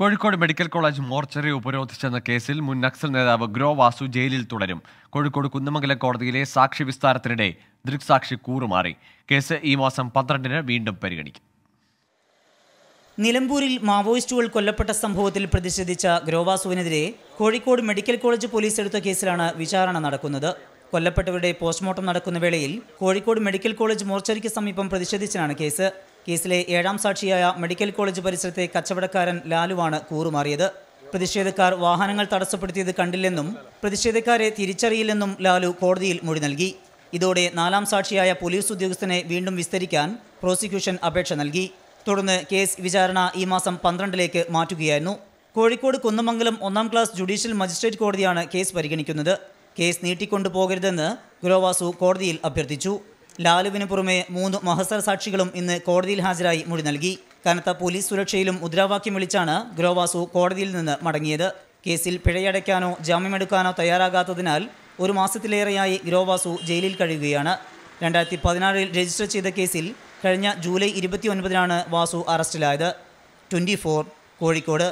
Kozhikode medical college mortuary ഉപരോധിച്ചെന്ന കേസിൽ മുൻ നക്സൽ നേതാവ് ഗ്രോ വാസു ജയിലിൽ തുടരും കോഴിക്കോട് കുന്നമംഗലം കോടതിയിലെ സാക്ഷി വിസ്താരത്തിനിടെ ദൃക്സാക്ഷി കൂറുമാറി കേസ് ഈ മാസം പന്ത്രണ്ടിന് വീണ്ടും പരിഗണിക്കും നിലമ്പൂരിൽ മാവോയിസ്റ്റുകൾ കൊല്ലപ്പെട്ട സംഭവത്തിൽ പ്രതിഷേധിച്ച ഗ്രോവാസുവിനെതിരെ കോഴിക്കോട് മെഡിക്കൽ കോളേജ് പോലീസ് എടുത്ത കേസിലാണ് വിചാരണ നടക്കുന്നത് കൊല്ലപ്പെട്ടവരുടെ പോസ്റ്റ്മോർട്ടം നടക്കുന്ന വേളയിൽ കോഴിക്കോട് മെഡിക്കൽ കോളേജ് മോർച്ചറിക്ക് സമീപം പ്രതിഷേധിച്ചാണ് കേസ് കേസിലെ ഏഴാം സാക്ഷിയായ മെഡിക്കൽ കോളേജ് പരിസരത്തെ കച്ചവടക്കാരൻ ലാലുവാണ് കൂറുമാറിയത് പ്രതിഷേധക്കാർ വാഹനങ്ങൾ തടസ്സപ്പെടുത്തിയത് കണ്ടില്ലെന്നും പ്രതിഷേധക്കാരെ തിരിച്ചറിയില്ലെന്നും ലാലു കോടതിയിൽ മൊഴി നൽകി ഇതോടെ നാലാം സാക്ഷിയായ പോലീസ് ഉദ്യോഗസ്ഥനെ വീണ്ടും വിസ്തരിക്കാൻ പ്രോസിക്യൂഷൻ അപേക്ഷ നൽകി തുടർന്ന് കേസ് വിചാരണ ഈ മാസം പന്ത്രണ്ടിലേക്ക് മാറ്റുകയായിരുന്നു കോഴിക്കോട് കുന്നമംഗലം ഒന്നാം ക്ലാസ് ജുഡീഷ്യൽ മജിസ്ട്രേറ്റ് കോടതിയാണ് കേസ് പരിഗണിക്കുന്നത് കേസ് നീട്ടിക്കൊണ്ടു പോകരുതെന്ന് ഗുരോവാസു കോടതിയിൽ അഭ്യർത്ഥിച്ചു ലാലുവിന് പുറമെ മൂന്ന് മഹസർ സാക്ഷികളും ഇന്ന് കോടതിയിൽ ഹാജരായി മൊഴി നൽകി കനത്ത പോലീസ് സുരക്ഷയിലും മുദ്രാവാക്യം വിളിച്ചാണ് ഗ്രോവാസു കോടതിയിൽ നിന്ന് മടങ്ങിയത് കേസിൽ പിഴയടയ്ക്കാനോ ജാമ്യമെടുക്കാനോ തയ്യാറാകാത്തതിനാൽ ഒരു മാസത്തിലേറെയായി ഗ്രോവാസു ജയിലിൽ കഴിയുകയാണ് രണ്ടായിരത്തി പതിനാറിൽ രജിസ്റ്റർ ചെയ്ത കേസിൽ കഴിഞ്ഞ ജൂലൈ ഇരുപത്തി ഒൻപതിനാണ് വാസു അറസ്റ്റിലായത് ട്വൻറ്റി കോഴിക്കോട്